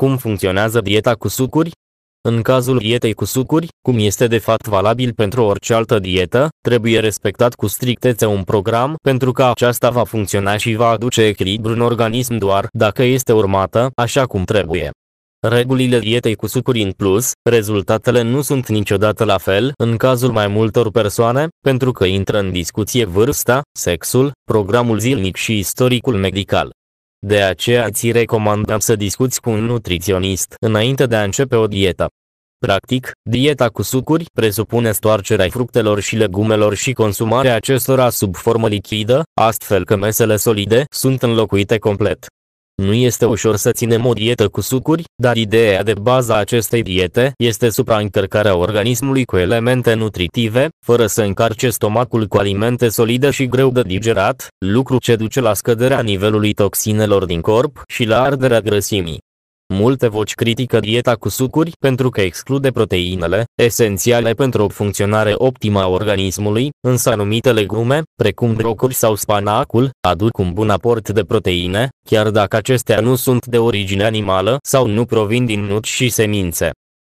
Cum funcționează dieta cu sucuri? În cazul dietei cu sucuri, cum este de fapt valabil pentru orice altă dietă, trebuie respectat cu strictețe un program pentru că aceasta va funcționa și va aduce echilibru în organism doar dacă este urmată așa cum trebuie. Regulile dietei cu sucuri în plus, rezultatele nu sunt niciodată la fel în cazul mai multor persoane, pentru că intră în discuție vârsta, sexul, programul zilnic și istoricul medical. De aceea ți recomandăm să discuți cu un nutriționist înainte de a începe o dietă. Practic, dieta cu sucuri presupune stoarcerea fructelor și legumelor și consumarea acestora sub formă lichidă, astfel că mesele solide sunt înlocuite complet. Nu este ușor să ținem o dietă cu sucuri, dar ideea de bază a acestei diete este supraîncărcarea organismului cu elemente nutritive, fără să încarce stomacul cu alimente solide și greu de digerat, lucru ce duce la scăderea nivelului toxinelor din corp și la arderea grăsimii. Multe voci critică dieta cu sucuri pentru că exclude proteinele, esențiale pentru o funcționare optimă a organismului, însă anumite legume, precum brocuri sau spanacul, aduc un bun aport de proteine, chiar dacă acestea nu sunt de origine animală sau nu provin din nuci și semințe.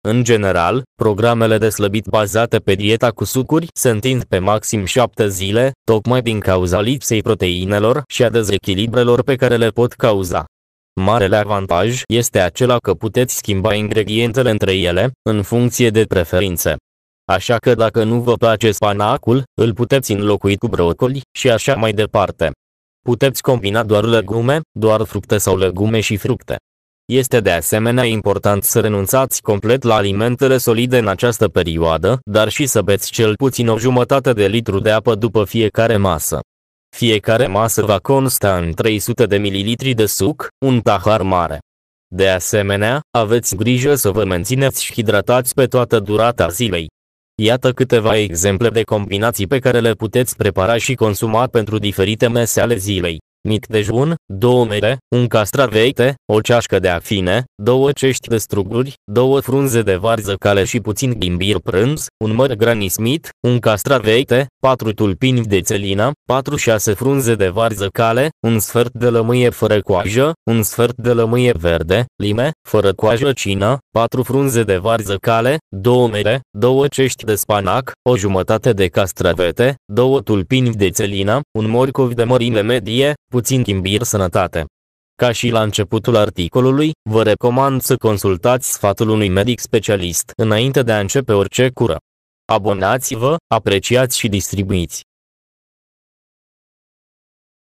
În general, programele de slăbit bazate pe dieta cu sucuri se întind pe maxim 7 zile, tocmai din cauza lipsei proteinelor și a dezechilibrelor pe care le pot cauza. Marele avantaj este acela că puteți schimba ingredientele între ele, în funcție de preferințe. Așa că dacă nu vă place spanacul, îl puteți înlocui cu brocoli și așa mai departe. Puteți combina doar legume, doar fructe sau legume și fructe. Este de asemenea important să renunțați complet la alimentele solide în această perioadă, dar și să beți cel puțin o jumătate de litru de apă după fiecare masă. Fiecare masă va consta în 300 de ml de suc, un tahar mare. De asemenea, aveți grijă să vă mențineți hidratați pe toată durata zilei. Iată câteva exemple de combinații pe care le puteți prepara și consuma pentru diferite mese ale zilei mic dejun, două mere, un castravete, o ceașcă de afine, două cești de struguri, două frunze de varză cale și puțin ghimbir prânz, un măr smith, un castravete, patru tulpini de țelină, patru șase frunze de varză cale, un sfert de lămâie fără coajă, un sfert de lămâie verde, lime, fără coajă cină, patru frunze de varză cale, două mere, două cești de spanac, o jumătate de castravete, două tulpini de țelină, un morcov de mărime medie, puțin chimbir sănătate. Ca și la începutul articolului, vă recomand să consultați sfatul unui medic specialist înainte de a începe orice cură. Abonați-vă, apreciați și distribuiți.